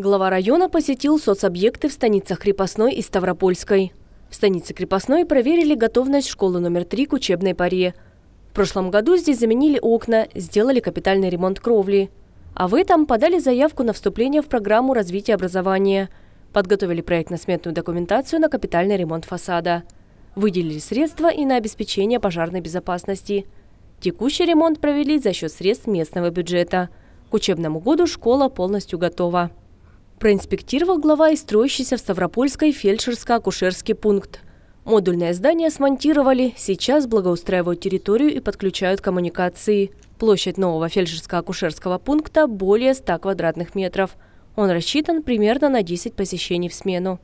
Глава района посетил соцобъекты в станицах Крепостной и Ставропольской. В станице Крепостной проверили готовность школы номер 3 к учебной паре. В прошлом году здесь заменили окна, сделали капитальный ремонт кровли. А в этом подали заявку на вступление в программу развития образования. Подготовили проектно-сметную документацию на капитальный ремонт фасада. Выделили средства и на обеспечение пожарной безопасности. Текущий ремонт провели за счет средств местного бюджета. К учебному году школа полностью готова проинспектировал глава и строящийся в Ставропольской фельдшерско-акушерский пункт. Модульное здание смонтировали, сейчас благоустраивают территорию и подключают коммуникации. Площадь нового фельдшерско-акушерского пункта более 100 квадратных метров. Он рассчитан примерно на 10 посещений в смену.